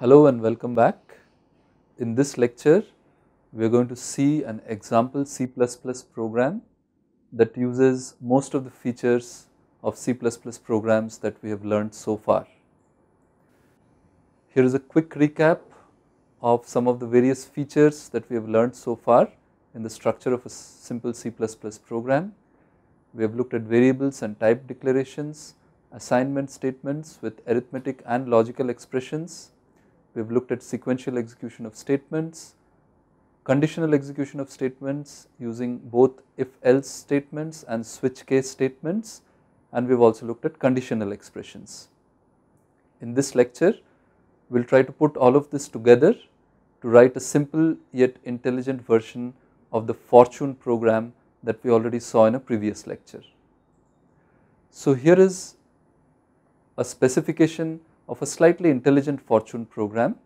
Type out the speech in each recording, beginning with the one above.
Hello and welcome back. In this lecture, we are going to see an example C++ program that uses most of the features of C++ programs that we have learned so far. Here is a quick recap of some of the various features that we have learned so far in the structure of a simple C++ program. We have looked at variables and type declarations, assignment statements with arithmetic and logical expressions, we have looked at sequential execution of statements, conditional execution of statements using both if else statements and switch case statements and we have also looked at conditional expressions. In this lecture, we will try to put all of this together to write a simple yet intelligent version of the fortune program that we already saw in a previous lecture. So, here is a specification of a slightly intelligent fortune program.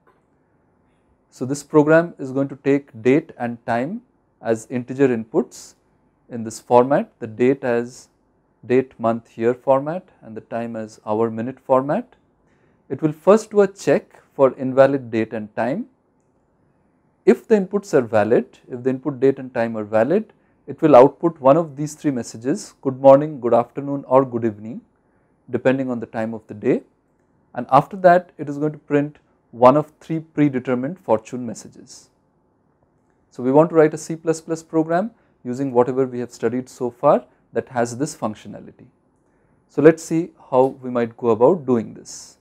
So this program is going to take date and time as integer inputs in this format, the date as date, month, year format and the time as hour, minute format. It will first do a check for invalid date and time. If the inputs are valid, if the input date and time are valid, it will output one of these three messages, good morning, good afternoon or good evening depending on the time of the day and after that it is going to print one of three predetermined fortune messages. So we want to write a C++ program using whatever we have studied so far that has this functionality. So let's see how we might go about doing this.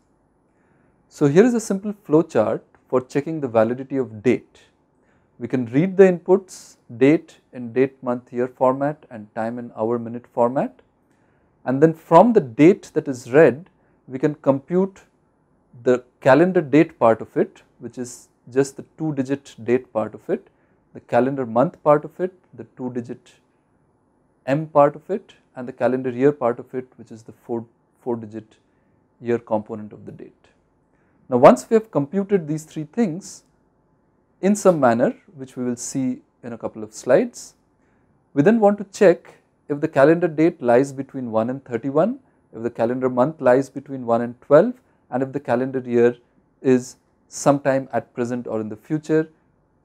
So here is a simple flowchart for checking the validity of date. We can read the inputs date in date month year format and time in hour minute format and then from the date that is read we can compute the calendar date part of it which is just the 2 digit date part of it, the calendar month part of it, the 2 digit M part of it and the calendar year part of it which is the 4, four digit year component of the date. Now once we have computed these three things in some manner which we will see in a couple of slides, we then want to check if the calendar date lies between 1 and 31 if the calendar month lies between 1 and 12 and if the calendar year is sometime at present or in the future.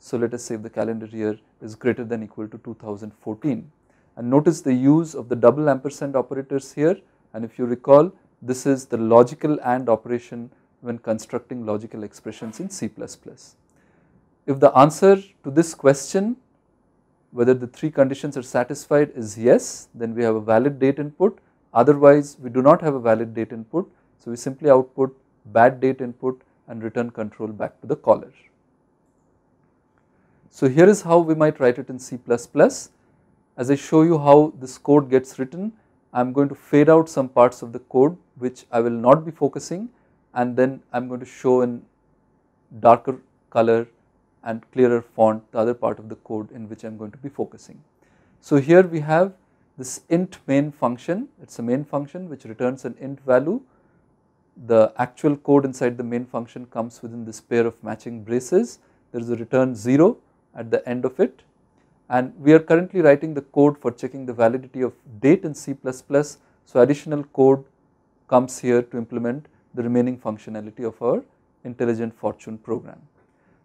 So, let us say if the calendar year is greater than equal to 2014 and notice the use of the double ampersand operators here and if you recall this is the logical AND operation when constructing logical expressions in C++. If the answer to this question whether the three conditions are satisfied is yes then we have a valid date input Otherwise, we do not have a valid date input. So, we simply output bad date input and return control back to the caller. So, here is how we might write it in C++. As I show you how this code gets written, I am going to fade out some parts of the code which I will not be focusing and then I am going to show in darker color and clearer font the other part of the code in which I am going to be focusing. So, here we have this int main function, it is a main function which returns an int value. The actual code inside the main function comes within this pair of matching braces. There is a return 0 at the end of it and we are currently writing the code for checking the validity of date in C++. So, additional code comes here to implement the remaining functionality of our intelligent fortune program.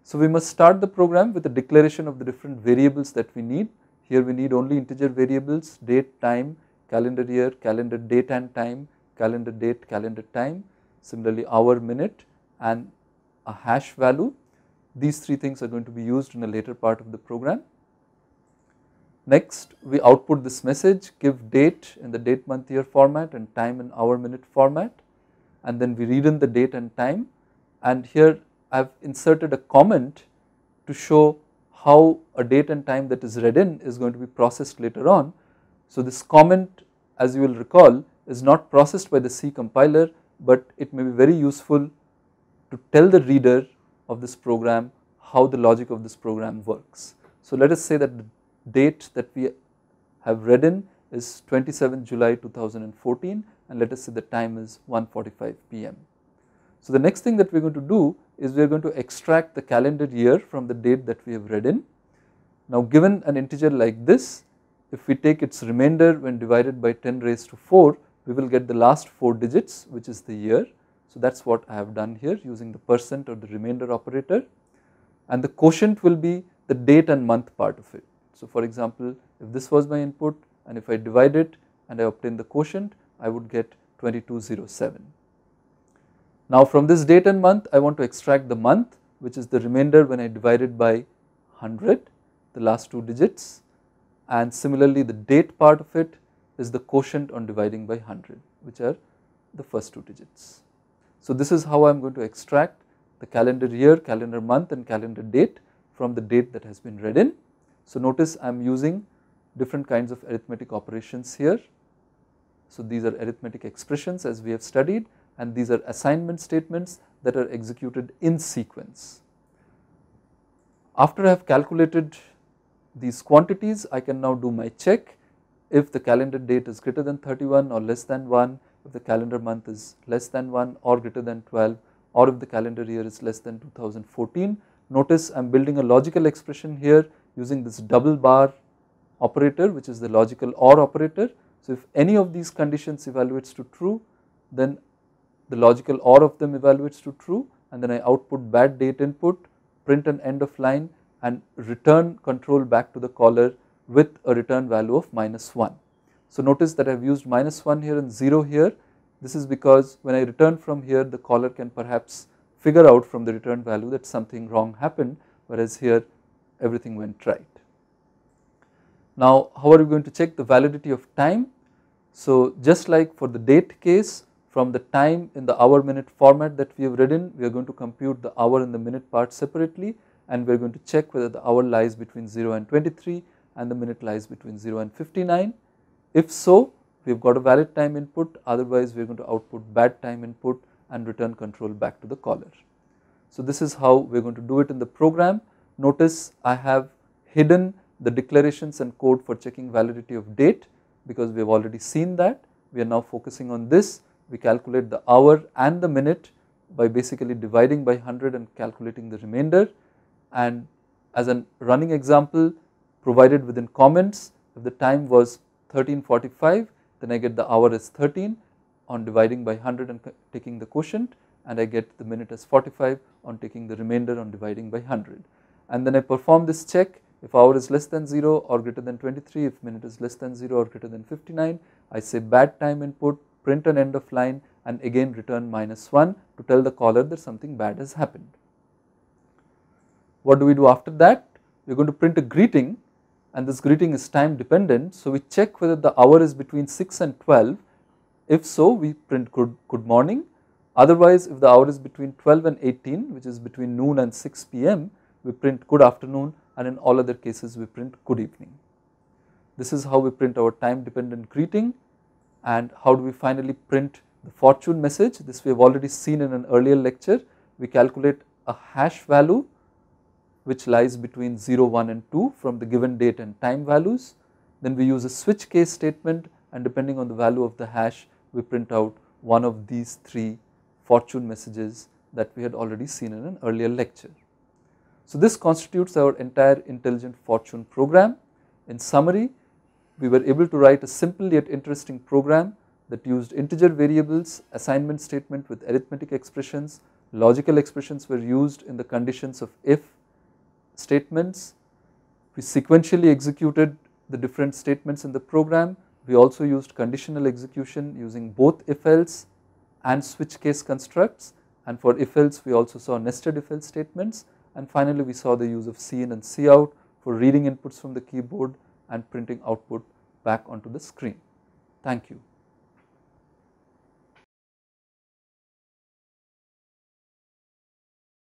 So, we must start the program with a declaration of the different variables that we need here we need only integer variables, date, time, calendar year, calendar date and time, calendar date, calendar time, similarly hour, minute and a hash value. These three things are going to be used in a later part of the program. Next we output this message give date in the date month year format and time in hour minute format and then we read in the date and time and here I have inserted a comment to show how a date and time that is read in is going to be processed later on. So this comment as you will recall is not processed by the C compiler but it may be very useful to tell the reader of this program how the logic of this program works. So let us say that the date that we have read in is 27 July 2014 and let us say the time is 1.45 pm. So the next thing that we are going to do is we are going to extract the calendar year from the date that we have read in. Now given an integer like this, if we take its remainder when divided by 10 raised to 4, we will get the last 4 digits which is the year. So that is what I have done here using the percent or the remainder operator and the quotient will be the date and month part of it. So for example, if this was my input and if I divide it and I obtain the quotient, I would get 2207. Now from this date and month I want to extract the month which is the remainder when I divide it by 100 the last two digits and similarly the date part of it is the quotient on dividing by 100 which are the first two digits. So this is how I am going to extract the calendar year, calendar month and calendar date from the date that has been read in. So notice I am using different kinds of arithmetic operations here. So these are arithmetic expressions as we have studied and these are assignment statements that are executed in sequence. After I have calculated these quantities I can now do my check if the calendar date is greater than 31 or less than 1, if the calendar month is less than 1 or greater than 12 or if the calendar year is less than 2014. Notice I am building a logical expression here using this double bar operator which is the logical OR operator. So, if any of these conditions evaluates to true then the logical OR of them evaluates to true and then I output bad date input, print an end of line and return control back to the caller with a return value of minus 1. So notice that I have used minus 1 here and 0 here. This is because when I return from here the caller can perhaps figure out from the return value that something wrong happened whereas here everything went right. Now how are we going to check the validity of time? So just like for the date case from the time in the hour minute format that we have written, we are going to compute the hour and the minute part separately and we are going to check whether the hour lies between 0 and 23 and the minute lies between 0 and 59. If so, we have got a valid time input otherwise we are going to output bad time input and return control back to the caller. So this is how we are going to do it in the program. Notice I have hidden the declarations and code for checking validity of date because we have already seen that. We are now focusing on this we calculate the hour and the minute by basically dividing by 100 and calculating the remainder and as a running example provided within comments if the time was 1345 then I get the hour as 13 on dividing by 100 and taking the quotient and I get the minute as 45 on taking the remainder on dividing by 100 and then I perform this check if hour is less than 0 or greater than 23 if minute is less than 0 or greater than 59 I say bad time input print an end of line and again return minus 1 to tell the caller that something bad has happened. What do we do after that? We are going to print a greeting and this greeting is time dependent. So, we check whether the hour is between 6 and 12. If so, we print good, good morning. Otherwise, if the hour is between 12 and 18, which is between noon and 6 pm, we print good afternoon and in all other cases we print good evening. This is how we print our time dependent greeting and how do we finally print the fortune message. This we have already seen in an earlier lecture. We calculate a hash value which lies between 0, 1 and 2 from the given date and time values. Then we use a switch case statement and depending on the value of the hash we print out one of these three fortune messages that we had already seen in an earlier lecture. So this constitutes our entire intelligent fortune program. In summary, we were able to write a simple yet interesting program that used integer variables, assignment statement with arithmetic expressions, logical expressions were used in the conditions of if statements. We sequentially executed the different statements in the program. We also used conditional execution using both if else and switch case constructs and for if else we also saw nested if else statements and finally we saw the use of Cin and Cout for reading inputs from the keyboard and printing output back onto the screen. Thank you.